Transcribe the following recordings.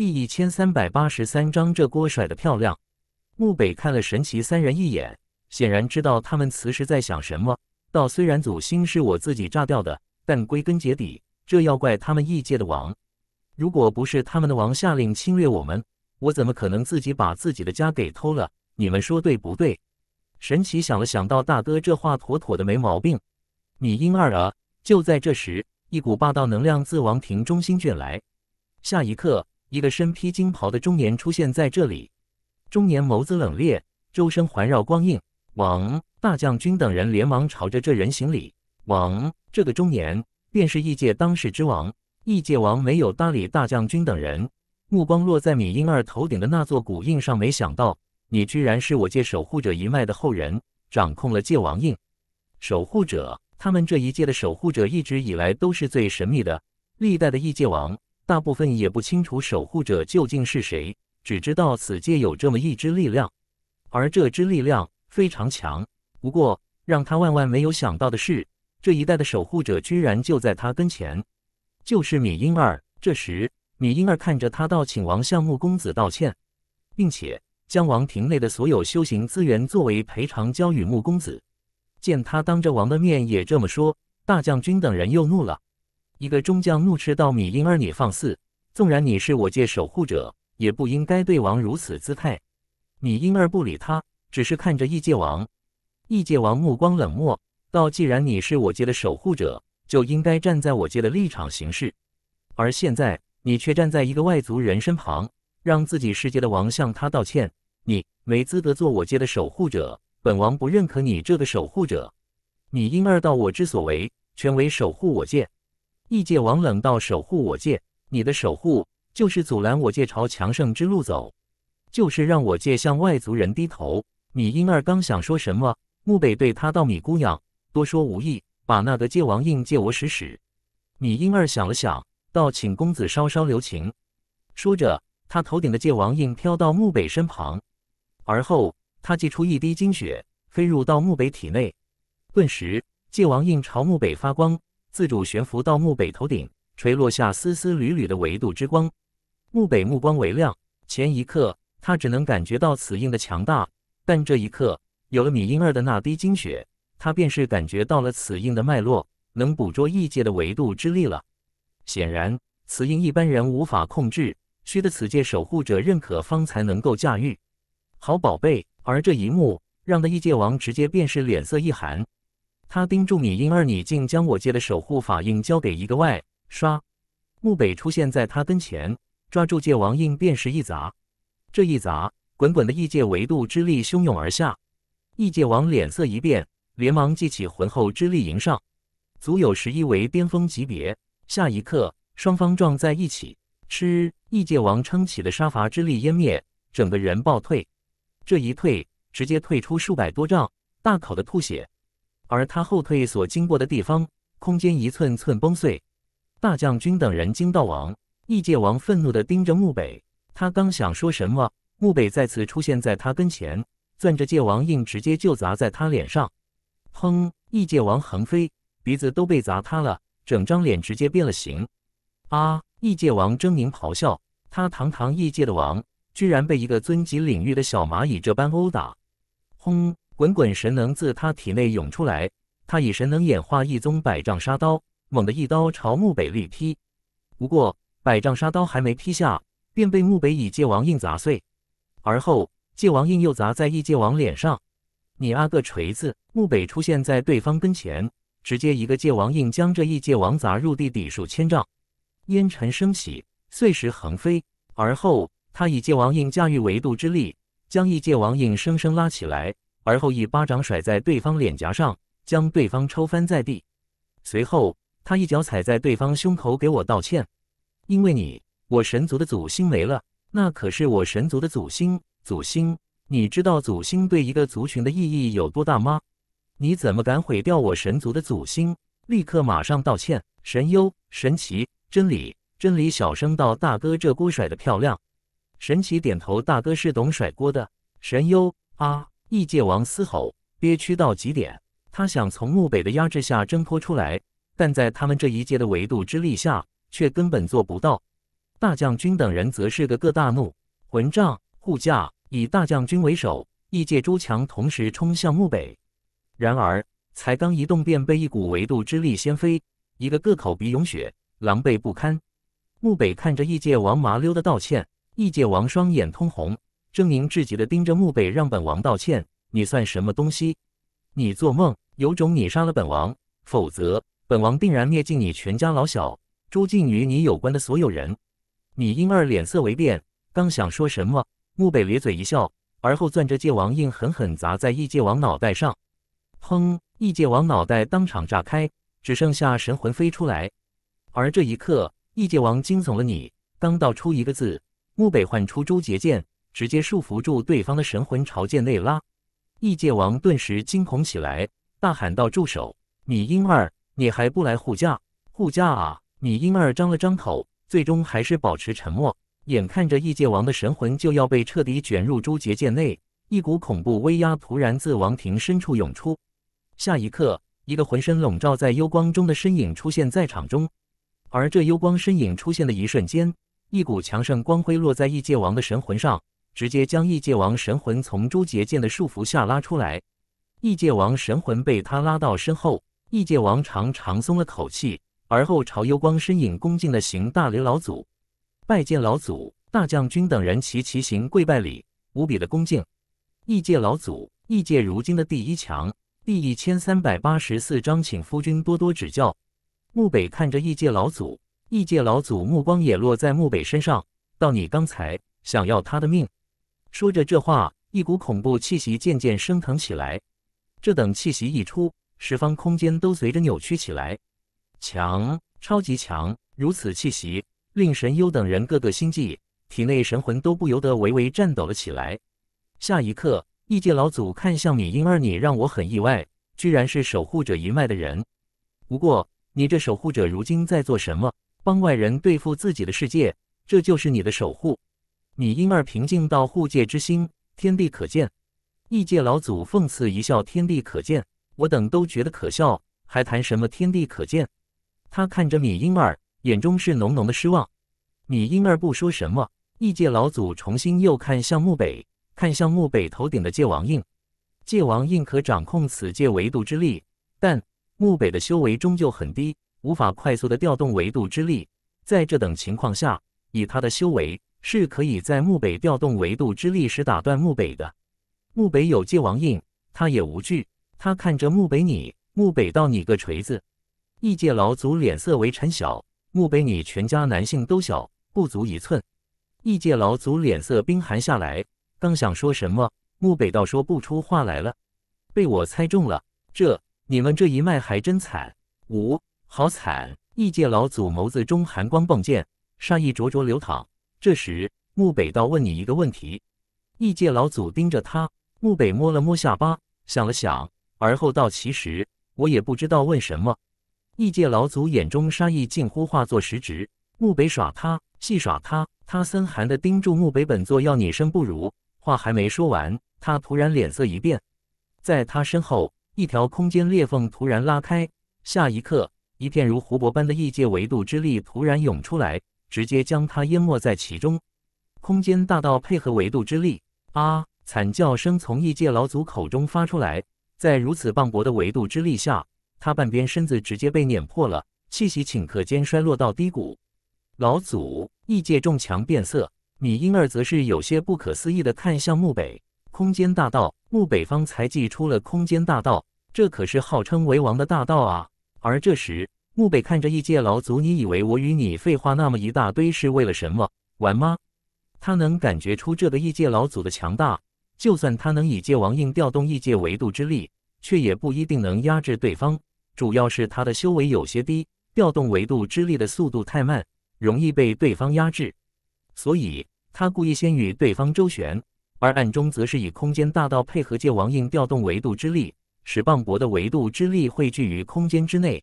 第一千三百八十三章，这锅甩的漂亮。木北看了神奇三人一眼，显然知道他们此时在想什么。道虽然祖星是我自己炸掉的，但归根结底，这要怪他们异界的王。如果不是他们的王下令侵略我们，我怎么可能自己把自己的家给偷了？你们说对不对？神奇想了想，道：“大哥这话妥妥的没毛病。你英二啊！就在这时，一股霸道能量自王庭中心卷来，下一刻。一个身披金袍的中年出现在这里，中年眸子冷冽，周身环绕光印。王大将军等人连忙朝着这人行礼。王，这个中年便是异界当世之王，异界王没有搭理大将军等人，目光落在米英儿头顶的那座古印上。没想到你居然是我界守护者一脉的后人，掌控了界王印。守护者，他们这一界的守护者一直以来都是最神秘的，历代的异界王。大部分也不清楚守护者究竟是谁，只知道此界有这么一支力量，而这支力量非常强。不过让他万万没有想到的是，这一代的守护者居然就在他跟前，就是米婴儿。这时，米婴儿看着他，道：“请王向木公子道歉，并且将王庭内的所有修行资源作为赔偿交与木公子。”见他当着王的面也这么说，大将军等人又怒了。一个中将怒斥道：“米婴儿，你放肆！纵然你是我界守护者，也不应该对王如此姿态。”米婴儿不理他，只是看着异界王。异界王目光冷漠道：“既然你是我界的守护者，就应该站在我界的立场行事。而现在，你却站在一个外族人身旁，让自己世界的王向他道歉。你没资格做我界的守护者，本王不认可你这个守护者。”米婴儿道：“我之所为，全为守护我界。”异界王冷道：“守护我界，你的守护就是阻拦我界朝强盛之路走，就是让我界向外族人低头。”米婴儿刚想说什么，木北对他道：“米姑娘，多说无益，把那个界王印借我使使。”米婴儿想了想，道：“请公子稍稍留情。”说着，他头顶的界王印飘到木北身旁，而后他祭出一滴精血，飞入到木北体内，顿时界王印朝墓北发光。自主悬浮到墓北头顶，垂落下丝丝缕缕的维度之光。墓北目光微亮，前一刻他只能感觉到此印的强大，但这一刻有了米婴儿的那滴精血，他便是感觉到了此印的脉络，能捕捉异界的维度之力了。显然，此印一般人无法控制，需得此界守护者认可方才能够驾驭。好宝贝！而这一幕让的异界王直接便是脸色一寒。他盯住你，婴儿，你竟将我借的守护法印交给一个外刷。木北出现在他跟前，抓住界王印便是一砸。这一砸，滚滚的异界维度之力汹涌而下。异界王脸色一变，连忙祭起浑厚之力迎上，足有十一为巅峰级别。下一刻，双方撞在一起，吃异界王撑起的杀伐之力湮灭，整个人暴退。这一退，直接退出数百多丈，大口的吐血。而他后退所经过的地方，空间一寸寸崩碎。大将军等人惊到王，异界王愤怒地盯着墓北。他刚想说什么，墓北再次出现在他跟前，攥着界王印，直接就砸在他脸上。砰！异界王横飞，鼻子都被砸塌了，整张脸直接变了形。啊！异界王狰狞咆哮，他堂堂异界的王，居然被一个尊级领域的小蚂蚁这般殴打！轰！滚滚神能自他体内涌出来，他以神能演化一宗百丈沙刀，猛地一刀朝墓北力劈。不过，百丈沙刀还没劈下，便被墓北以界王印砸碎。而后，界王印又砸在异界王脸上。你阿个锤子！墓北出现在对方跟前，直接一个界王印将这异界王砸入地底数千丈，烟尘升起，碎石横飞。而后，他以界王印驾驭维度之力，将异界王硬生生拉起来。而后一巴掌甩在对方脸颊上，将对方抽翻在地。随后他一脚踩在对方胸口，给我道歉。因为你，我神族的祖星没了。那可是我神族的祖星，祖星，你知道祖星对一个族群的意义有多大吗？你怎么敢毁掉我神族的祖星？立刻马上道歉！神优，神奇、真理、真理小声道：“大哥这锅甩的漂亮。”神奇点头：“大哥是懂甩锅的。”神优啊。异界王嘶吼，憋屈到极点。他想从墓北的压制下挣脱出来，但在他们这一界的维度之力下，却根本做不到。大将军等人则是个个大怒：“混帐护驾以大将军为首，异界诸强同时冲向墓北。然而才刚一动，便被一股维度之力掀飞，一个个口鼻涌血，狼狈不堪。木北看着异界王麻溜的道歉，异界王双眼通红。狰狞至极的盯着穆北，让本王道歉？你算什么东西？你做梦！有种你杀了本王，否则本王定然灭尽你全家老小，诛尽与你有关的所有人！你婴儿脸色为变，刚想说什么，穆北咧嘴一笑，而后攥着界王印狠狠砸在异界王脑袋上，砰！异界王脑袋当场炸开，只剩下神魂飞出来。而这一刻，异界王惊悚了，你刚道出一个字，穆北唤出周洁剑。直接束缚住对方的神魂，朝剑内拉。异界王顿时惊恐起来，大喊道：“住手！米婴儿，你还不来护驾？护驾啊！”米婴儿张了张口，最终还是保持沉默。眼看着异界王的神魂就要被彻底卷入诛邪剑内，一股恐怖威压突然自王庭深处涌出。下一刻，一个浑身笼罩在幽光中的身影出现在场中。而这幽光身影出现的一瞬间，一股强盛光辉落在异界王的神魂上。直接将异界王神魂从朱邪剑的束缚下拉出来，异界王神魂被他拉到身后，异界王长长松了口气，而后朝幽光身影恭敬的行大礼：“老祖，拜见老祖！”大将军等人齐齐行跪拜礼，无比的恭敬。异界老祖，异界如今的第一强。第一千三百八十四章，请夫君多多指教。木北看着异界老祖，异界老祖目光也落在木北身上，到你刚才想要他的命。说着这话，一股恐怖气息渐渐升腾起来。这等气息一出，十方空间都随着扭曲起来。强，超级强！如此气息，令神幽等人个个心悸，体内神魂都不由得微微颤抖了起来。下一刻，异界老祖看向你，因而你让我很意外，居然是守护者一脉的人。不过，你这守护者如今在做什么？帮外人对付自己的世界，这就是你的守护？米婴儿平静到护界之心，天地可见。”异界老祖讽刺一笑：“天地可见，我等都觉得可笑，还谈什么天地可见？”他看着米婴儿，眼中是浓浓的失望。米婴儿不说什么。异界老祖重新又看向墓北，看向墓北头顶的界王印。界王印可掌控此界维度之力，但墓北的修为终究很低，无法快速的调动维度之力。在这等情况下，以他的修为。是可以在墓北调动维度之力时打断墓北的。墓北有界王印，他也无惧。他看着墓北你，墓北道：“你个锤子！”异界老祖脸色为沉小墓北你全家男性都小，不足一寸。异界老祖脸色冰寒下来，刚想说什么，墓北道说不出话来了。被我猜中了，这你们这一脉还真惨。五，好惨！异界老祖眸子中寒光迸溅，杀意灼灼流淌。这时，穆北道问你一个问题。异界老祖盯着他，穆北摸了摸下巴，想了想，而后道：“其实我也不知道问什么。”异界老祖眼中杀意近乎化作实质。穆北耍他，戏耍他，他森寒的盯住木北本座，要你生不如。话还没说完，他突然脸色一变，在他身后，一条空间裂缝突然拉开，下一刻，一片如湖泊般的异界维度之力突然涌出来。直接将他淹没在其中，空间大道配合维度之力，啊！惨叫声从异界老祖口中发出来，在如此磅礴的维度之力下，他半边身子直接被碾破了，气息顷刻间衰落到低谷。老祖异界众强变色，米婴儿则是有些不可思议的看向墓北，空间大道，墓北方才祭出了空间大道，这可是号称为王的大道啊！而这时。木北看着异界老祖，你以为我与你废话那么一大堆是为了什么玩吗？他能感觉出这个异界老祖的强大，就算他能以界王印调动异界维度之力，却也不一定能压制对方。主要是他的修为有些低，调动维度之力的速度太慢，容易被对方压制。所以，他故意先与对方周旋，而暗中则是以空间大道配合界王印调动维度之力，使磅礴的维度之力汇聚于空间之内。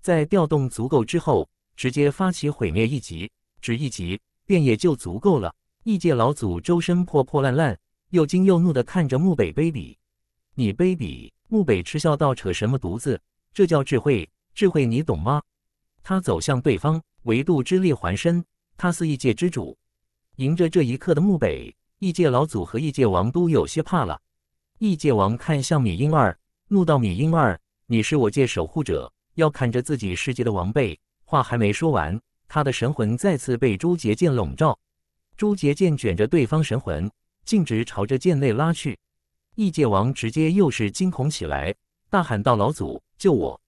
在调动足够之后，直接发起毁灭一击，只一击便也就足够了。异界老祖周身破破烂烂，又惊又怒地看着木北卑鄙，你卑鄙！木北嗤笑道：“扯什么犊子？这叫智慧，智慧你懂吗？”他走向对方，维度之力环身，他似异界之主。迎着这一刻的木北，异界老祖和异界王都有些怕了。异界王看向米英二，怒道：“米英二，你是我界守护者。”要看着自己世界的王辈。话还没说完，他的神魂再次被朱结剑笼罩。朱结剑卷着对方神魂，径直朝着剑内拉去。异界王直接又是惊恐起来，大喊道：“老祖，救我！”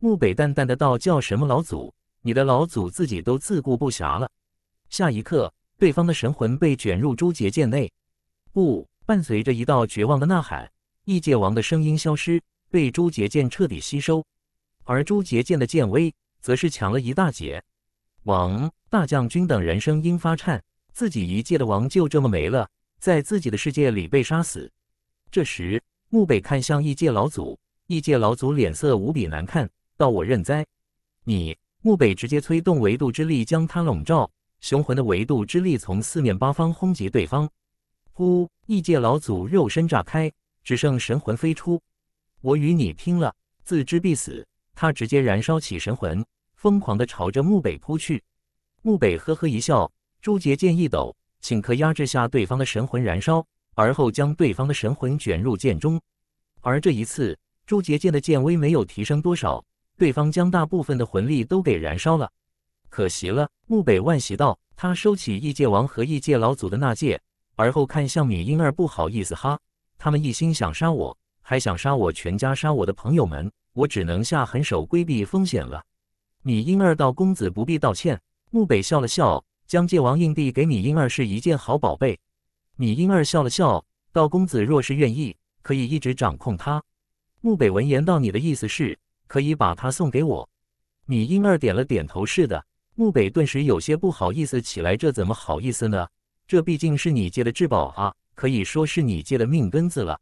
木北淡淡的道：“叫什么老祖？你的老祖自己都自顾不暇了。”下一刻，对方的神魂被卷入朱结剑内。不，伴随着一道绝望的呐喊，异界王的声音消失，被朱结剑彻底吸收。而朱杰剑的剑威则是强了一大截。王大将军等人声音发颤，自己一介的王就这么没了，在自己的世界里被杀死。这时，木北看向异界老祖，异界老祖脸色无比难看，道：“我认栽。”你，木北直接催动维度之力，将他笼罩。雄浑的维度之力从四面八方轰击对方。呼！异界老祖肉身炸开，只剩神魂飞出。我与你拼了，自知必死。他直接燃烧起神魂，疯狂地朝着木北扑去。木北呵呵一笑，朱杰剑一抖，顷刻压制下对方的神魂燃烧，而后将对方的神魂卷入剑中。而这一次，朱杰剑的剑威没有提升多少，对方将大部分的魂力都给燃烧了。可惜了，木北万喜道。他收起异界王和异界老祖的那戒，而后看向米婴儿，不好意思哈，他们一心想杀我，还想杀我全家，杀我的朋友们。我只能下狠手规避风险了。米婴儿道：“公子不必道歉。”木北笑了笑，将界王印递给米婴儿，是一件好宝贝。米婴儿笑了笑，道：“公子若是愿意，可以一直掌控它。”木北闻言道：“你的意思是，可以把它送给我？”米婴儿点了点头，是的。木北顿时有些不好意思起来，这怎么好意思呢？这毕竟是你借的至宝啊，可以说是你借的命根子了。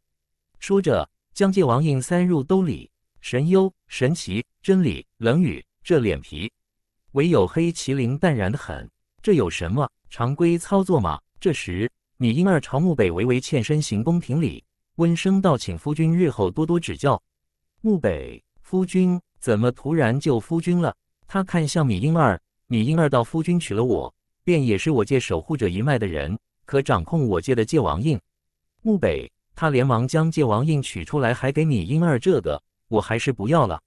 说着，将界王印塞入兜里。神幽神奇真理冷雨，这脸皮，唯有黑麒麟淡然的很。这有什么常规操作吗？这时，米婴儿朝穆北微微欠身行宫廷礼，温声道：“请夫君日后多多指教。”穆北，夫君怎么突然就夫君了？他看向米婴儿，米婴儿道：“夫君娶了我，便也是我界守护者一脉的人，可掌控我界的界王印。”穆北，他连忙将界王印取出来，还给米婴儿这个。我还是不要了。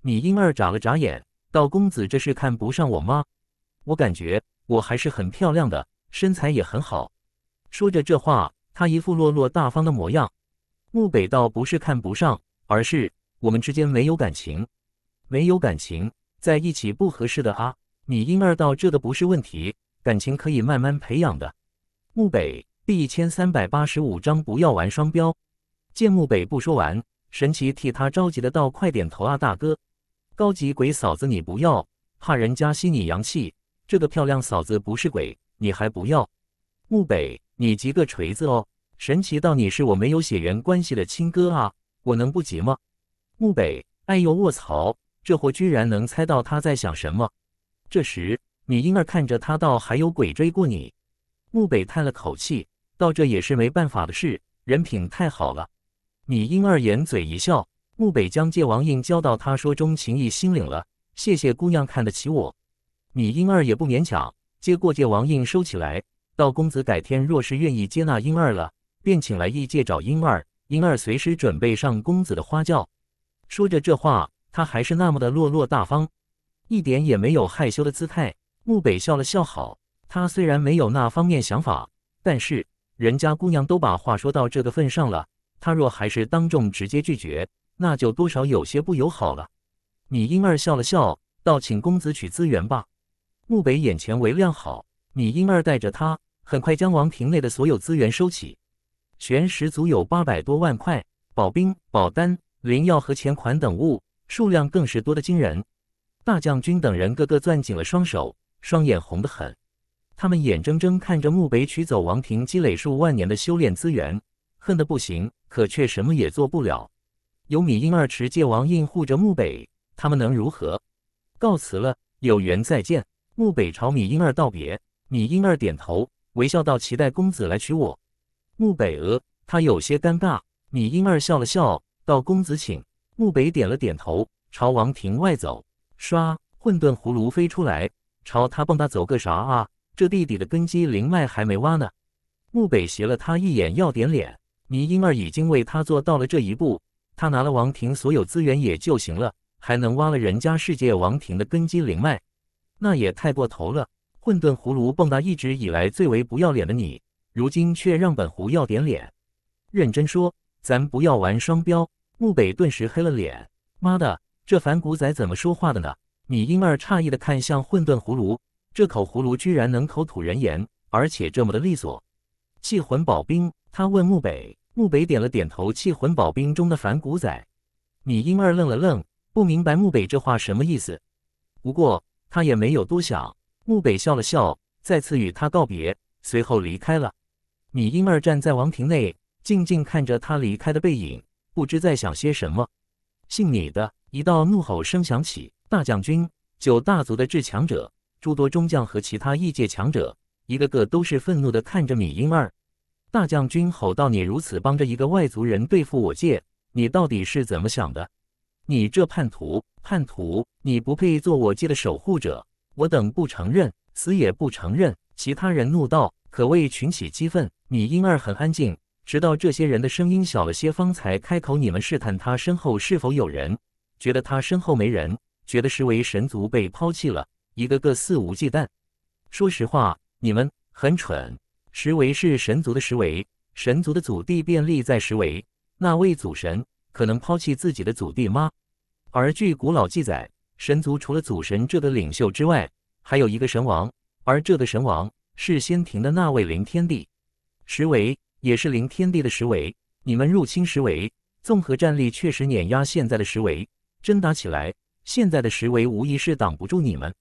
米英儿眨了眨眼，道：“公子这是看不上我吗？我感觉我还是很漂亮的，身材也很好。”说着这话，他一副落落大方的模样。穆北倒不是看不上，而是我们之间没有感情，没有感情在一起不合适的啊。米英儿道：“这的不是问题，感情可以慢慢培养的。”穆北第一千三百八十五章不要玩双标。见穆北不说完。神奇替他着急的道：“快点头啊，大哥！高级鬼嫂子，你不要怕人家吸你阳气。这个漂亮嫂子不是鬼，你还不要？木北，你急个锤子哦！神奇道，你是我没有血缘关系的亲哥啊，我能不急吗？木北，哎呦卧槽，这货居然能猜到他在想什么。这时，米婴儿看着他道：还有鬼追过你。木北叹了口气道：这也是没办法的事，人品太好了。”米英二掩嘴一笑，穆北将界王印交到他，说：“中情意，心领了，谢谢姑娘看得起我。”米英二也不勉强，接过界王印收起来，道：“公子改天若是愿意接纳英二了，便请来异界找英二，英二随时准备上公子的花轿。”说着这话，他还是那么的落落大方，一点也没有害羞的姿态。穆北笑了笑：“好，他虽然没有那方面想法，但是人家姑娘都把话说到这个份上了。”他若还是当众直接拒绝，那就多少有些不友好了。米英儿笑了笑，道：“请公子取资源吧。”穆北眼前为亮好，米英儿带着他，很快将王庭内的所有资源收起，玄石足有八百多万块，宝兵、宝丹、灵药和钱款等物，数量更是多得惊人。大将军等人个个攥紧了双手，双眼红得很。他们眼睁睁看着穆北取走王庭积累数万年的修炼资源，恨得不行。可却什么也做不了，有米英二持戒王印护着穆北，他们能如何？告辞了，有缘再见。穆北朝米英二道别，米英二点头微笑道：“期待公子来娶我。”穆北额，他有些尴尬。米英二笑了笑，道：“公子请。”穆北点了点头，朝王庭外走。唰，混沌葫芦飞出来，朝他蹦跶走个啥啊？这地底的根基灵脉还没挖呢。穆北斜了他一眼，要点脸。米婴儿已经为他做到了这一步，他拿了王庭所有资源也就行了，还能挖了人家世界王庭的根基灵脉，那也太过头了。混沌葫芦蹦跶，一直以来最为不要脸的你，如今却让本狐要点脸。认真说，咱不要玩双标。木北顿时黑了脸，妈的，这反骨仔怎么说话的呢？米婴儿诧异的看向混沌葫芦，这口葫芦居然能口吐人言，而且这么的利索。气魂保兵，他问木北。木北点了点头，气魂宝兵中的反骨仔米英二愣了愣，不明白木北这话什么意思。不过他也没有多想。木北笑了笑，再次与他告别，随后离开了。米英二站在王庭内，静静看着他离开的背影，不知在想些什么。姓米的！一道怒吼声响起，大将军、九大族的至强者、诸多中将和其他异界强者，一个个都是愤怒的看着米英二。大将军吼道：“你如此帮着一个外族人对付我界，你到底是怎么想的？你这叛徒，叛徒，你不配做我界的守护者，我等不承认，死也不承认！”其他人怒道，可谓群起激愤。米婴儿很安静，直到这些人的声音小了些，方才开口：“你们试探他身后是否有人，觉得他身后没人，觉得实为神族被抛弃了，一个个肆无忌惮。说实话，你们很蠢。”十维是神族的十维，神族的祖地便立在十维。那位祖神可能抛弃自己的祖地吗？而据古老记载，神族除了祖神这的领袖之外，还有一个神王，而这的神王是先庭的那位灵天帝。十维也是灵天帝的十维。你们入侵十维，综合战力确实碾压现在的十维。真打起来，现在的十维无疑是挡不住你们。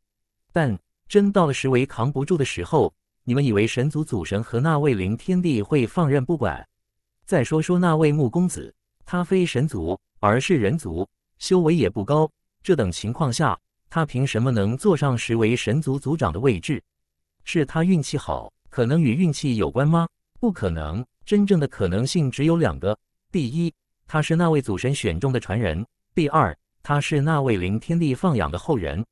但真到了十维扛不住的时候，你们以为神族祖神和那位灵天帝会放任不管？再说说那位木公子，他非神族，而是人族，修为也不高。这等情况下，他凭什么能坐上实为神族族长的位置？是他运气好，可能与运气有关吗？不可能，真正的可能性只有两个：第一，他是那位祖神选中的传人；第二，他是那位灵天帝放养的后人。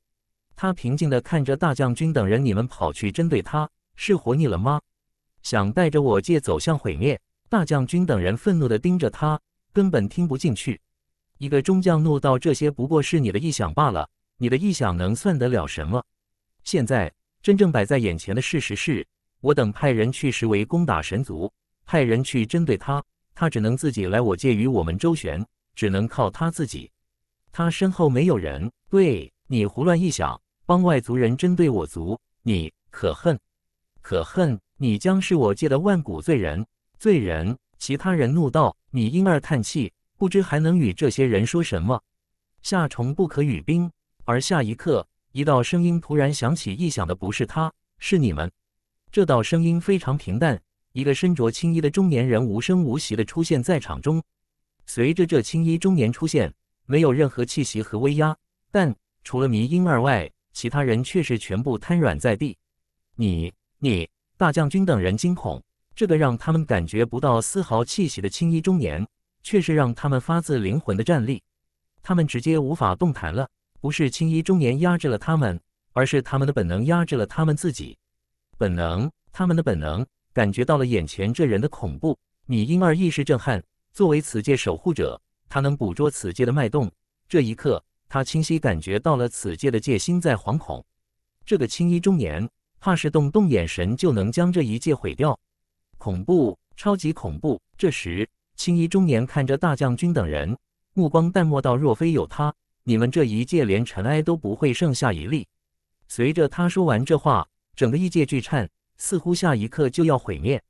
他平静的看着大将军等人，你们跑去针对他。是活腻了吗？想带着我界走向毁灭？大将军等人愤怒地盯着他，根本听不进去。一个中将怒道：“这些不过是你的臆想罢了，你的臆想能算得了什么？现在真正摆在眼前的事实是，我等派人去实为攻打神族，派人去针对他，他只能自己来我界与我们周旋，只能靠他自己。他身后没有人。对你胡乱臆想，帮外族人针对我族，你可恨。”可恨，你将是我界的万古罪人！罪人！其他人怒道。你婴儿叹气，不知还能与这些人说什么。夏虫不可语冰。而下一刻，一道声音突然响起，异响的不是他，是你们。这道声音非常平淡，一个身着青衣的中年人无声无息的出现在场中。随着这青衣中年出现，没有任何气息和威压，但除了迷婴儿外，其他人却是全部瘫软在地。你。你大将军等人惊恐，这个让他们感觉不到丝毫气息的青衣中年，却是让他们发自灵魂的战栗。他们直接无法动弹了。不是青衣中年压制了他们，而是他们的本能压制了他们自己。本能，他们的本能感觉到了眼前这人的恐怖。米婴儿意识震撼，作为此界守护者，他能捕捉此界的脉动。这一刻，他清晰感觉到了此界的界心在惶恐。这个青衣中年。怕是动动眼神就能将这一界毁掉，恐怖，超级恐怖！这时，青衣中年看着大将军等人，目光淡漠道：“若非有他，你们这一界连尘埃都不会剩下一粒。”随着他说完这话，整个异界巨颤，似乎下一刻就要毁灭。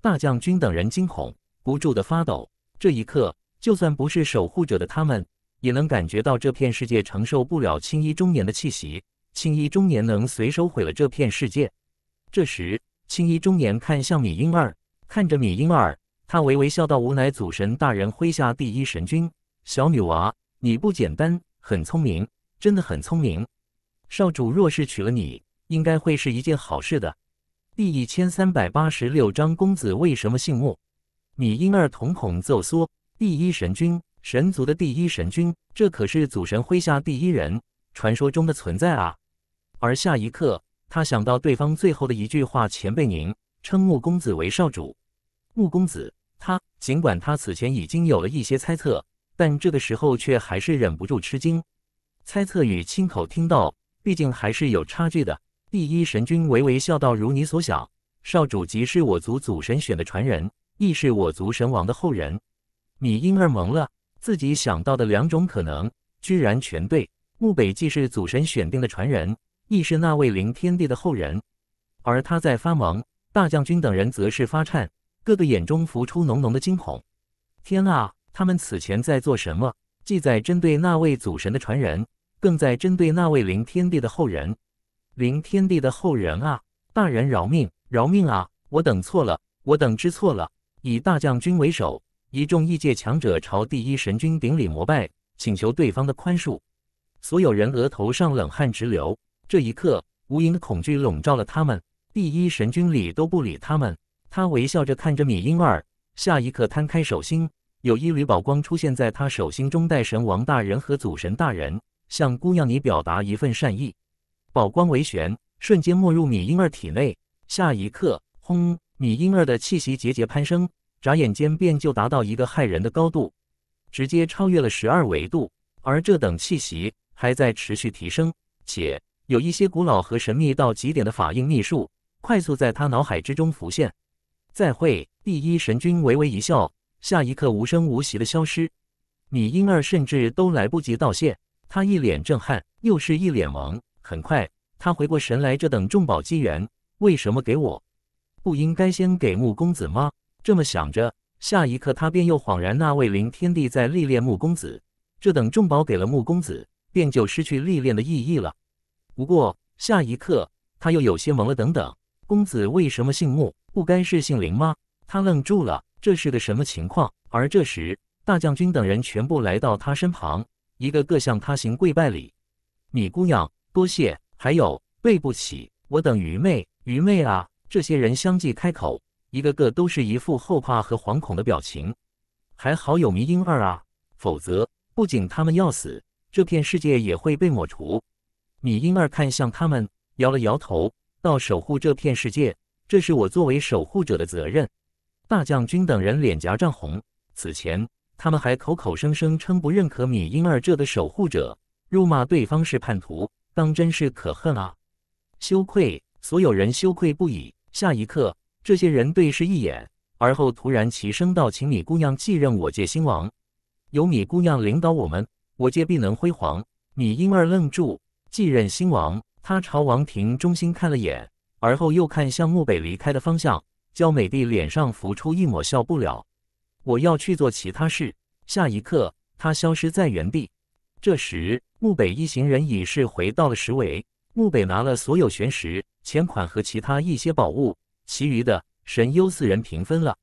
大将军等人惊恐，不住的发抖。这一刻，就算不是守护者的他们，也能感觉到这片世界承受不了青衣中年的气息。青衣中年能随手毁了这片世界。这时，青衣中年看向米婴儿，看着米婴儿，他微微笑道：“吾乃祖神大人麾下第一神君，小女娃你不简单，很聪明，真的很聪明。少主若是娶了你，应该会是一件好事的。”第一千三百八十六章公子为什么姓莫？米婴儿瞳孔骤缩，第一神君，神族的第一神君，这可是祖神麾下第一人，传说中的存在啊！而下一刻，他想到对方最后的一句话：“前辈，您称穆公子为少主。”穆公子，他尽管他此前已经有了一些猜测，但这个时候却还是忍不住吃惊。猜测与亲口听到，毕竟还是有差距的。第一神君微微笑道：“如你所想，少主即是我族祖神选的传人，亦是我族神王的后人。”米婴儿懵了，自己想到的两种可能，居然全对。穆北既是祖神选定的传人。亦是那位灵天帝的后人，而他在发蒙，大将军等人则是发颤，各个眼中浮出浓浓的惊恐。天啊！他们此前在做什么？既在针对那位祖神的传人，更在针对那位灵天帝的后人。灵天帝的后人啊！大人饶命，饶命啊！我等错了，我等知错了。以大将军为首，一众异界强者朝第一神君顶礼膜拜，请求对方的宽恕。所有人额头上冷汗直流。这一刻，无垠的恐惧笼罩了他们。第一神君理都不理他们，他微笑着看着米婴儿。下一刻，摊开手心，有一缕宝光出现在他手心中。代神王大人和祖神大人向姑娘你表达一份善意。宝光为玄，瞬间没入米婴儿体内。下一刻，轰！米婴儿的气息节节攀升，眨眼间便就达到一个骇人的高度，直接超越了十二维度。而这等气息还在持续提升，且。有一些古老和神秘到极点的法印秘术，快速在他脑海之中浮现。再会，第一神君微微一笑，下一刻无声无息的消失。米婴儿甚至都来不及道谢，他一脸震撼，又是一脸懵。很快，他回过神来，这等重宝机缘为什么给我？不应该先给穆公子吗？这么想着，下一刻他便又恍然，那位灵天帝在历练穆公子，这等重宝给了穆公子，便就失去历练的意义了。不过下一刻，他又有些懵了。等等，公子为什么姓穆？不该是姓林吗？他愣住了，这是个什么情况？而这时，大将军等人全部来到他身旁，一个个向他行跪拜礼。米姑娘，多谢！还有，对不起，我等愚昧，愚昧啊！这些人相继开口，一个个都是一副后怕和惶恐的表情。还好有迷婴儿啊，否则不仅他们要死，这片世界也会被抹除。米婴儿看向他们，摇了摇头，到守护这片世界，这是我作为守护者的责任。大将军等人脸颊涨红，此前他们还口口声声称不认可米婴儿这的守护者，辱骂对方是叛徒，当真是可恨啊！羞愧，所有人羞愧不已。下一刻，这些人对视一眼，而后突然齐声道：“请米姑娘继任我界新王，有米姑娘领导我们，我界必能辉煌。”米婴儿愣住。继任新王，他朝王庭中心看了眼，而后又看向穆北离开的方向。焦美帝脸上浮出一抹笑不了。我要去做其他事。下一刻，他消失在原地。这时，穆北一行人已是回到了石围。穆北拿了所有玄石、钱款和其他一些宝物，其余的神幽四人平分了。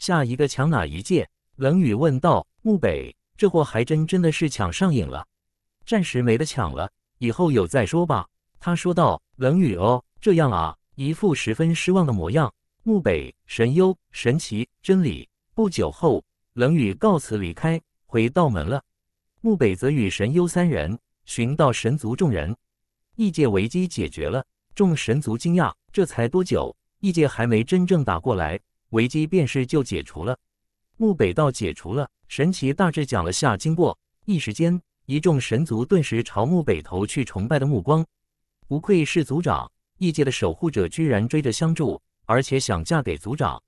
下一个抢哪一件？冷雨问道。穆北，这货还真真的是抢上瘾了，暂时没得抢了。以后有再说吧，他说道。冷雨哦，这样啊，一副十分失望的模样。木北、神幽、神奇、真理。不久后，冷雨告辞离开，回道门了。木北则与神幽三人寻到神族众人，异界危机解决了。众神族惊讶，这才多久，异界还没真正打过来，危机便是就解除了。木北道解除了，神奇大致讲了下经过，一时间。一众神族顿时朝墓北投去崇拜的目光，不愧是族长，异界的守护者居然追着相助，而且想嫁给族长，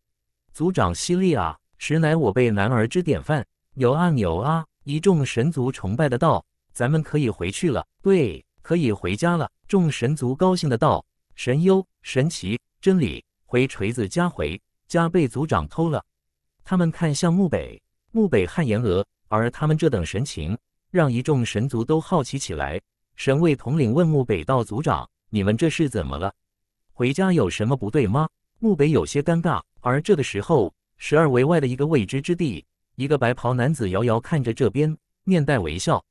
族长犀利啊，实乃我辈男儿之典范！有啊有啊！一众神族崇拜的道：“咱们可以回去了，对，可以回家了。”众神族高兴的道：“神优，神奇、真理，回锤子家回，家被族长偷了。”他们看向墓北，墓北汗颜额，而他们这等神情。让一众神族都好奇起来。神卫统领问木北道族长：“你们这是怎么了？回家有什么不对吗？”木北有些尴尬。而这个时候，十二围外的一个未知之地，一个白袍男子遥遥看着这边，面带微笑。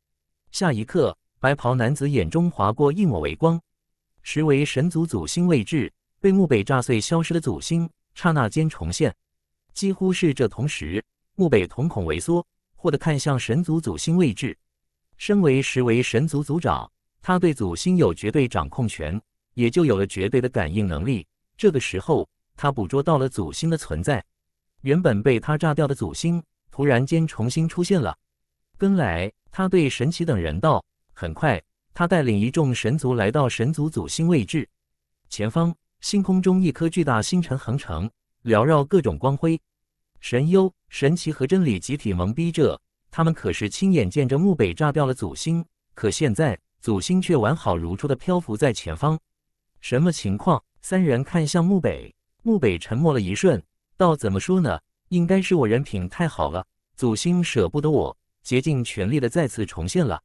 下一刻，白袍男子眼中划过一抹微光，实为神族祖星位置被木北炸碎消失的祖星，刹那间重现。几乎是这同时，木北瞳孔萎缩，或地看向神族祖星位置。身为实为神族族长，他对祖星有绝对掌控权，也就有了绝对的感应能力。这个时候，他捕捉到了祖星的存在，原本被他炸掉的祖星突然间重新出现了。跟来，他对神奇等人道。很快，他带领一众神族来到神族祖星位置。前方星空中，一颗巨大星辰横成，缭绕各种光辉。神幽、神奇和真理集体懵逼着。他们可是亲眼见着墓北炸掉了祖星，可现在祖星却完好如初的漂浮在前方，什么情况？三人看向墓北，墓北沉默了一瞬，道：“怎么说呢？应该是我人品太好了，祖星舍不得我，竭尽全力的再次重现了。”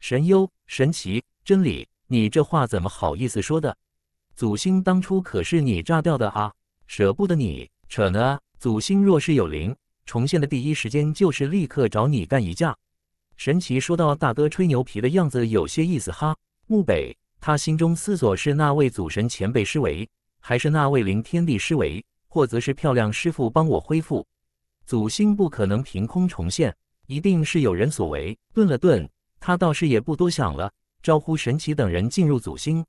神幽、神奇、真理，你这话怎么好意思说的？祖星当初可是你炸掉的啊，舍不得你，扯呢？祖星若是有灵。重现的第一时间就是立刻找你干一架。神奇说道：“大哥吹牛皮的样子有些意思哈。”木北他心中思索是那位祖神前辈施为，还是那位灵天地施为，或则是漂亮师傅帮我恢复。祖星不可能凭空重现，一定是有人所为。顿了顿，他倒是也不多想了，招呼神奇等人进入祖星。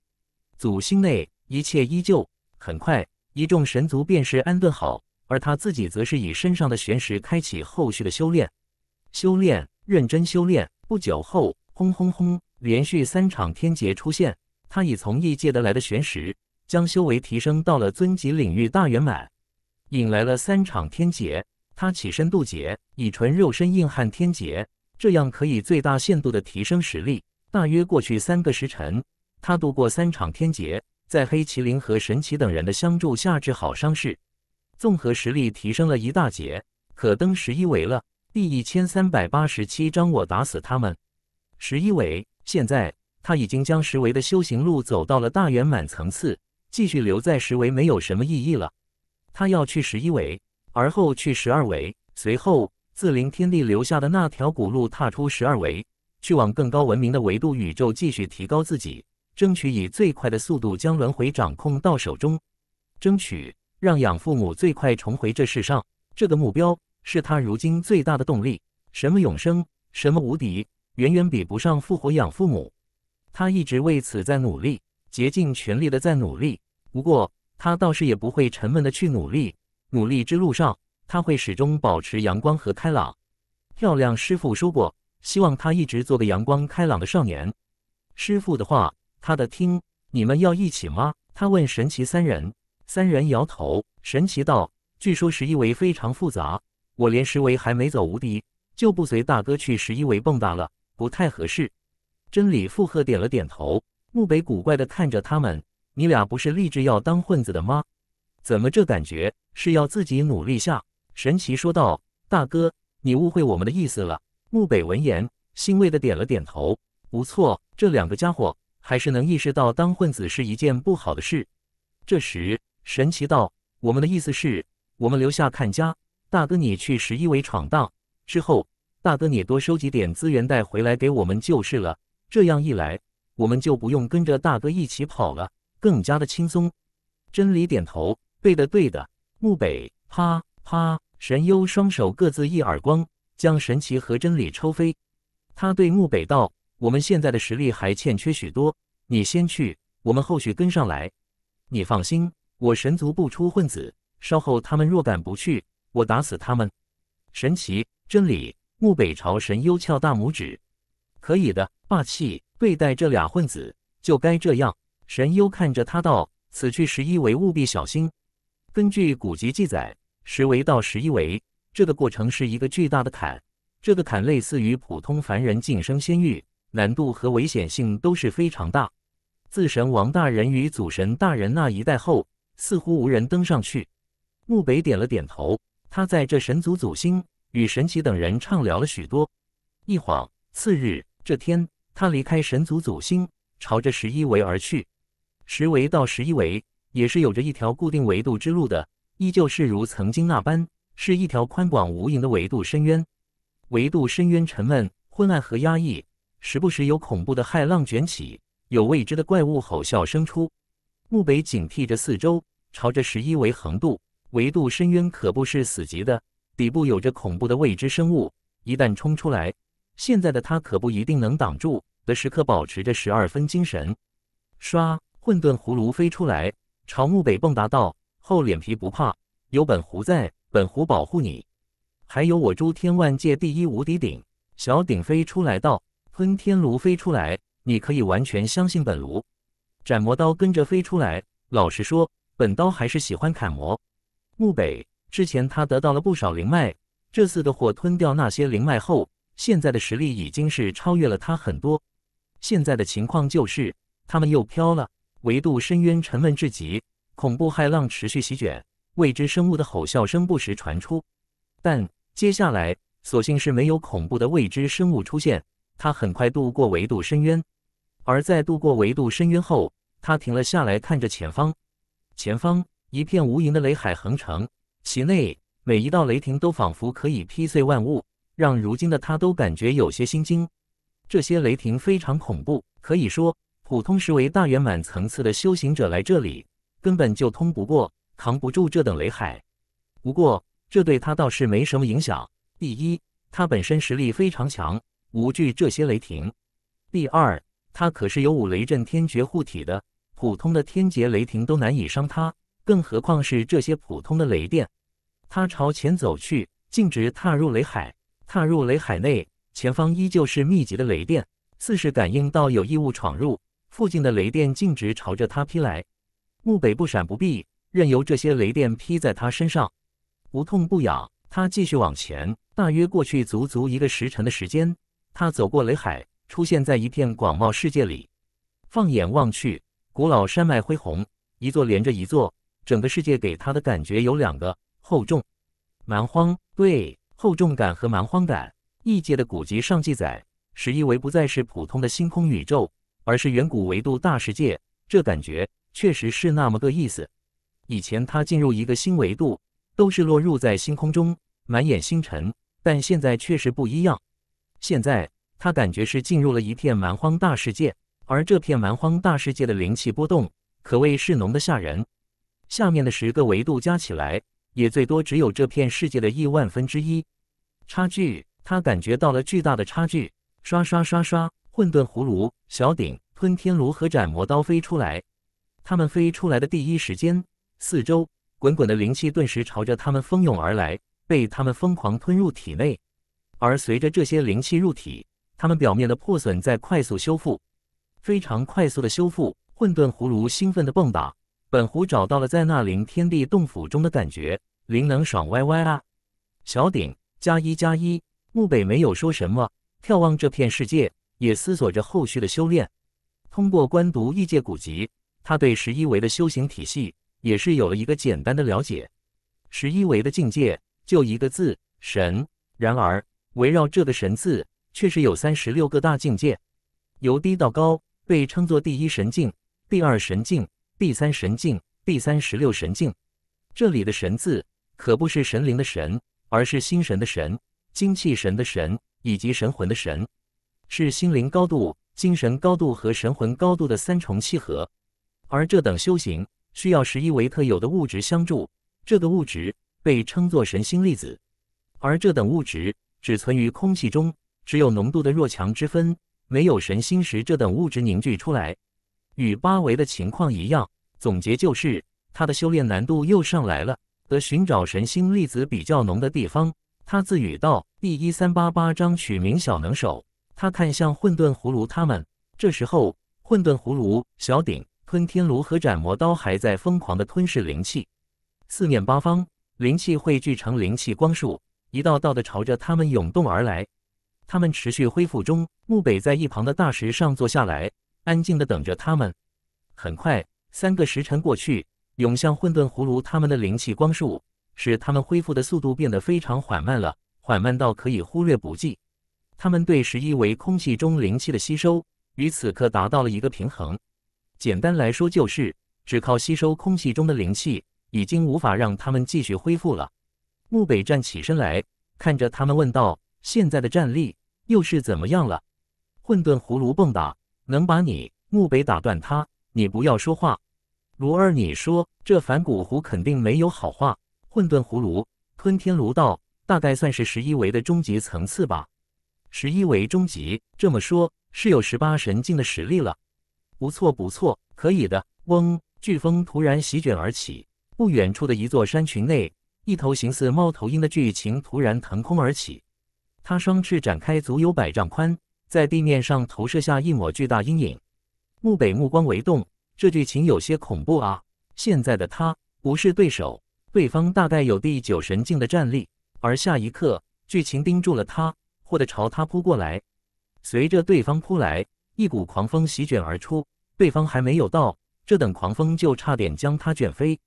祖星内一切依旧。很快，一众神族便是安顿好。而他自己则是以身上的玄石开启后续的修炼，修炼，认真修炼。不久后，轰轰轰，连续三场天劫出现。他以从异界得来的玄石，将修为提升到了尊级领域大圆满，引来了三场天劫。他起身渡劫，以纯肉身硬汉天劫，这样可以最大限度的提升实力。大约过去三个时辰，他度过三场天劫，在黑麒麟和神奇等人的相助下治好伤势。综合实力提升了一大截，可登十一维了。第一千三百八十七章，我打死他们！十一维，现在他已经将十维的修行路走到了大圆满层次，继续留在十维没有什么意义了。他要去十一维，而后去十二维，随后自灵天地留下的那条古路踏出十二维，去往更高文明的维度宇宙，继续提高自己，争取以最快的速度将轮回掌控到手中，争取。让养父母最快重回这世上，这个目标是他如今最大的动力。什么永生，什么无敌，远远比不上复活养父母。他一直为此在努力，竭尽全力的在努力。不过，他倒是也不会沉闷的去努力。努力之路上，他会始终保持阳光和开朗。漂亮师傅说过，希望他一直做个阳光开朗的少年。师傅的话，他的听。你们要一起吗？他问神奇三人。三人摇头，神奇道：“据说十一围非常复杂，我连十围还没走无敌，就不随大哥去十一围蹦跶了，不太合适。”真理附和，点了点头。木北古怪的看着他们：“你俩不是立志要当混子的吗？怎么这感觉是要自己努力下？”神奇说道：“大哥，你误会我们的意思了。”木北闻言，欣慰的点了点头：“不错，这两个家伙还是能意识到当混子是一件不好的事。”这时。神奇道：“我们的意思是，我们留下看家，大哥你去十一围闯荡。之后，大哥你多收集点资源带回来给我们就是了。这样一来，我们就不用跟着大哥一起跑了，更加的轻松。”真理点头：“对的，对的。”木北啪啪，神幽双手各自一耳光，将神奇和真理抽飞。他对木北道：“我们现在的实力还欠缺许多，你先去，我们后续跟上来。你放心。”我神族不出混子，稍后他们若敢不去，我打死他们！神奇真理，木北朝神幽翘大拇指，可以的，霸气对待这俩混子就该这样。神幽看着他道：“此去十一围务必小心。”根据古籍记载，十围到十一围这个过程是一个巨大的坎，这个坎类似于普通凡人晋升仙域，难度和危险性都是非常大。自神王大人与祖神大人那一代后。似乎无人登上去。木北点了点头。他在这神族祖星与神奇等人畅聊了许多。一晃，次日这天，他离开神族祖星，朝着十一维而去。十维到十一维，也是有着一条固定维度之路的，依旧是如曾经那般，是一条宽广无垠的维度深渊。维度深渊沉闷、昏暗和压抑，时不时有恐怖的骇浪卷起，有未知的怪物吼啸声出。木北警惕着四周。朝着十一维横渡，维度深渊可不是死寂的，底部有着恐怖的未知生物，一旦冲出来，现在的他可不一定能挡住，得时刻保持着十二分精神。唰，混沌葫芦飞出来，朝木北蹦跶道：“厚脸皮不怕，有本狐在，本狐保护你。还有我诸天万界第一无敌鼎，小鼎飞出来道：吞天炉飞出来，你可以完全相信本炉。斩魔刀跟着飞出来，老实说。”本刀还是喜欢砍魔木北。之前他得到了不少灵脉，这次的火吞掉那些灵脉后，现在的实力已经是超越了他很多。现在的情况就是，他们又飘了。维度深渊沉闷至极，恐怖骇浪持续席卷，未知生物的吼叫声不时传出。但接下来，所幸是没有恐怖的未知生物出现。他很快度过维度深渊，而在度过维度深渊后，他停了下来，看着前方。前方一片无垠的雷海横城，其内每一道雷霆都仿佛可以劈碎万物，让如今的他都感觉有些心惊。这些雷霆非常恐怖，可以说普通实为大圆满层次的修行者来这里根本就通不过，扛不住这等雷海。不过这对他倒是没什么影响。第一，他本身实力非常强，无惧这些雷霆；第二，他可是有五雷震天诀护体的。普通的天劫雷霆都难以伤他，更何况是这些普通的雷电？他朝前走去，径直踏入雷海。踏入雷海内，前方依旧是密集的雷电，似是感应到有异物闯入，附近的雷电径直朝着他劈来。木北不闪不避，任由这些雷电劈在他身上，不痛不痒。他继续往前，大约过去足足一个时辰的时间，他走过雷海，出现在一片广袤世界里。放眼望去。古老山脉恢宏，一座连着一座，整个世界给他的感觉有两个：厚重、蛮荒。对，厚重感和蛮荒感。异界的古籍上记载，十一维不再是普通的星空宇宙，而是远古维度大世界。这感觉确实是那么个意思。以前他进入一个新维度，都是落入在星空中，满眼星辰，但现在确实不一样。现在他感觉是进入了一片蛮荒大世界。而这片蛮荒大世界的灵气波动可谓是浓得吓人，下面的十个维度加起来也最多只有这片世界的亿万分之一差距。他感觉到了巨大的差距，刷刷刷刷，混沌葫芦、小鼎、吞天炉和斩魔刀飞出来。他们飞出来的第一时间，四周滚滚的灵气顿时朝着他们蜂拥而来，被他们疯狂吞入体内。而随着这些灵气入体，他们表面的破损在快速修复。非常快速的修复，混沌葫芦兴奋的蹦跶，本壶找到了在那灵天地洞府中的感觉，灵能爽歪歪啊！小鼎加一加一，木北没有说什么，眺望这片世界，也思索着后续的修炼。通过观读异界古籍，他对十一维的修行体系也是有了一个简单的了解。十一维的境界就一个字神，然而围绕这个神字，却是有三十六个大境界，由低到高。被称作第一神境、第二神境、第三神境、第三十六神境。这里的“神”字可不是神灵的“神”，而是心神的“神”、精气神的“神”以及神魂的“神”，是心灵高度、精神高度和神魂高度的三重契合。而这等修行需要十一维特有的物质相助，这个物质被称作“神心粒子”，而这等物质只存于空气中，只有浓度的弱强之分。没有神心石这等物质凝聚出来，与八维的情况一样。总结就是，他的修炼难度又上来了。得寻找神心粒子比较浓的地方，他自语道。第一三八八章取名小能手。他看向混沌葫芦他们。这时候，混沌葫芦、小鼎、吞天炉和斩魔刀还在疯狂的吞噬灵气，四面八方灵气汇聚成灵气光束，一道道的朝着他们涌动而来。他们持续恢复中，木北在一旁的大石上坐下来，安静的等着他们。很快，三个时辰过去，涌向混沌葫芦，他们的灵气光束使他们恢复的速度变得非常缓慢了，缓慢到可以忽略不计。他们对十一维空气中灵气的吸收，与此刻达到了一个平衡。简单来说，就是只靠吸收空气中的灵气，已经无法让他们继续恢复了。木北站起身来，看着他们问道。现在的战力又是怎么样了？混沌葫芦蹦打能把你木北打断他？你不要说话，卢二，你说这反骨狐肯定没有好话。混沌葫芦吞天炉道大概算是十一维的终极层次吧？十一维终极这么说是有十八神境的实力了？不错不错，可以的。嗡，飓风突然席卷而起，不远处的一座山群内，一头形似猫头鹰的巨禽突然腾空而起。他双翅展开，足有百丈宽，在地面上投射下一抹巨大阴影。木北目光微动，这剧情有些恐怖啊！现在的他不是对手，对方大概有第九神境的战力。而下一刻，剧情盯住了他，忽地朝他扑过来。随着对方扑来，一股狂风席卷而出，对方还没有到，这等狂风就差点将他卷飞，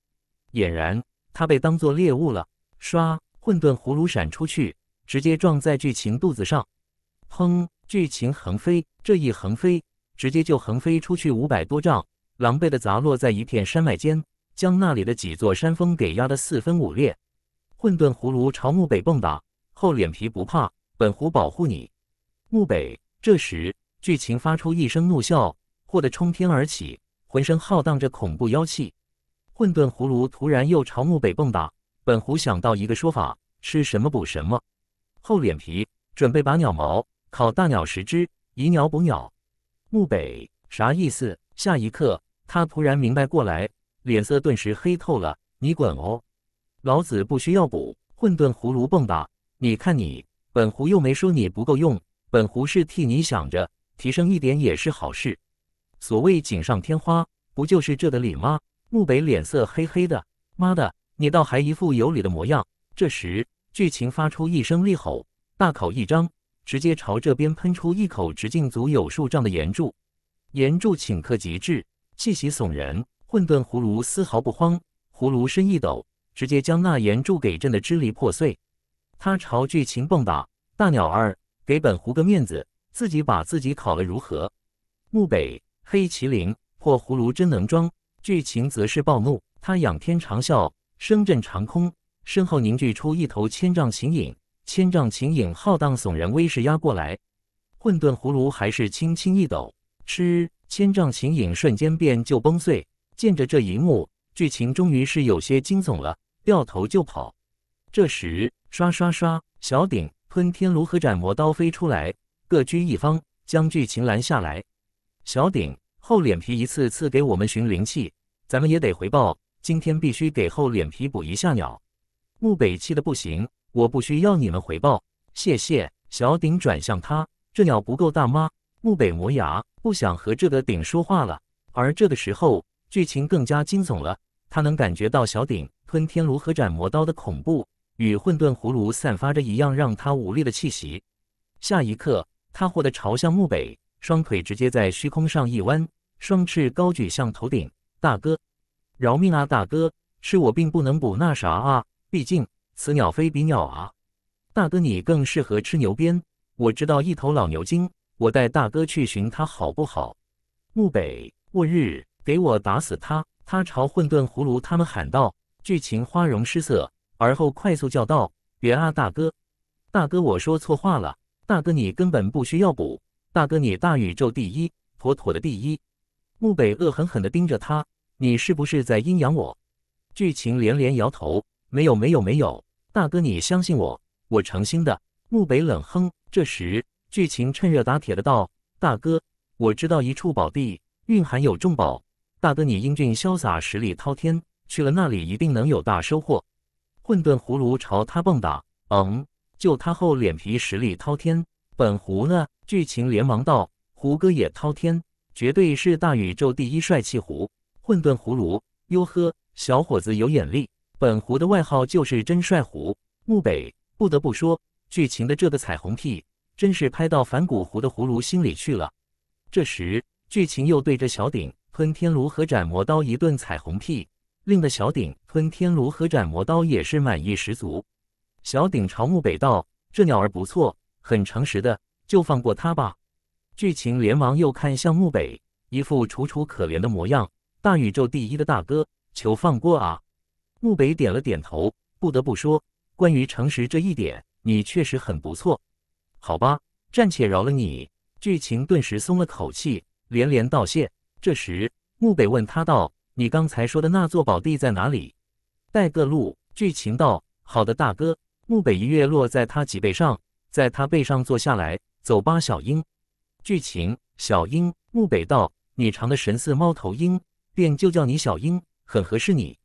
俨然他被当作猎物了。唰，混沌葫芦闪出去。直接撞在剧情肚子上，砰！剧情横飞，这一横飞，直接就横飞出去五百多丈，狼狈的砸落在一片山脉间，将那里的几座山峰给压得四分五裂。混沌葫芦朝墓北蹦打，厚脸皮不怕，本狐保护你。墓北这时，剧情发出一声怒啸，霍得冲天而起，浑身浩荡着恐怖妖气。混沌葫芦突然又朝墓北蹦打，本狐想到一个说法：吃什么补什么。厚脸皮，准备拔鸟毛，烤大鸟食之，以鸟补鸟。木北，啥意思？下一刻，他突然明白过来，脸色顿时黑透了。你滚哦，老子不需要补，混沌葫芦蹦吧。你看你，本壶又没说你不够用，本壶是替你想着，提升一点也是好事。所谓锦上添花，不就是这的理吗？木北脸色黑黑的，妈的，你倒还一副有理的模样。这时。剧情发出一声厉吼，大口一张，直接朝这边喷出一口直径足有数丈的岩柱。岩柱顷刻即至，气息悚人。混沌葫芦丝毫不慌，葫芦身一抖，直接将那岩柱给震得支离破碎。他朝剧情蹦跶：“大鸟儿，给本狐个面子，自己把自己烤了如何？”木北黑麒麟破葫芦真能装。剧情则是暴怒，他仰天长啸，声震长空。身后凝聚出一头千丈秦影，千丈秦影浩荡耸人威势压过来，混沌葫芦还是轻轻一抖，吃，千丈秦影瞬间便就崩碎。见着这一幕，剧情终于是有些惊悚了，掉头就跑。这时，刷刷刷，小鼎吞天炉和斩魔刀飞出来，各居一方，将剧情拦下来。小鼎厚脸皮一次次给我们寻灵气，咱们也得回报，今天必须给厚脸皮补一下鸟。木北气的不行，我不需要你们回报，谢谢。小鼎转向他，这鸟不够大吗？木北磨牙，不想和这个鼎说话了。而这个时候，剧情更加惊悚了。他能感觉到小鼎吞天炉和斩魔刀的恐怖，与混沌葫芦散发着一样让他无力的气息。下一刻，他获得朝向木北，双腿直接在虚空上一弯，双翅高举向头顶。大哥，饶命啊！大哥，是我并不能补那啥啊。毕竟此鸟非彼鸟啊！大哥，你更适合吃牛鞭。我知道一头老牛精，我带大哥去寻他好不好？木北，我日，给我打死他！他朝混沌葫芦他们喊道。剧情花容失色，而后快速叫道：“别啊，大哥！大哥，我说错话了。大哥，你根本不需要补。大哥，你大宇宙第一，妥妥的第一。”木北恶狠狠地盯着他：“你是不是在阴阳我？”剧情连连摇头。没有没有没有，大哥你相信我，我诚心的。木北冷哼。这时剧情趁热打铁的道：“大哥，我知道一处宝地，蕴含有重宝。大哥你英俊潇洒，实力滔天，去了那里一定能有大收获。”混沌葫芦朝他蹦跶。嗯，就他厚脸皮，实力滔天。本狐呢？剧情连忙道：“胡哥也滔天，绝对是大宇宙第一帅气狐。”混沌葫芦。哟呵，小伙子有眼力。本狐的外号就是真帅狐木北，不得不说，剧情的这个彩虹屁，真是拍到反骨狐的葫芦心里去了。这时，剧情又对着小鼎吞天炉和斩魔刀一顿彩虹屁，令得小鼎吞天炉和斩魔刀也是满意十足。小鼎朝木北道：“这鸟儿不错，很诚实的，就放过他吧。”剧情连忙又看向木北，一副楚楚可怜的模样：“大宇宙第一的大哥，求放过啊！”木北点了点头，不得不说，关于诚实这一点，你确实很不错，好吧，暂且饶了你。剧情顿时松了口气，连连道谢。这时，木北问他道：“你刚才说的那座宝地在哪里？带个路。”剧情道：“好的，大哥。”木北一跃落在他脊背上，在他背上坐下来，走吧，小鹰。剧情，小鹰。木北道：“你长得神似猫头鹰，便就叫你小鹰，很合适你。”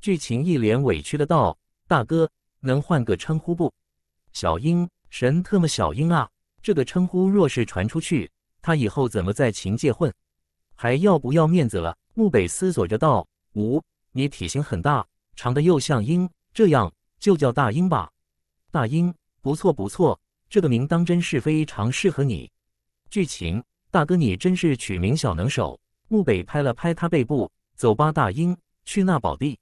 剧情一脸委屈的道：“大哥，能换个称呼不？小英，神特么小英啊！这个称呼若是传出去，他以后怎么在秦界混？还要不要面子了？”木北思索着道：“五，你体型很大，长得又像鹰，这样就叫大鹰吧。大鹰不错不错，这个名当真是非常适合你。”剧情大哥，你真是取名小能手。木北拍了拍他背部：“走吧，大鹰，去那宝地。”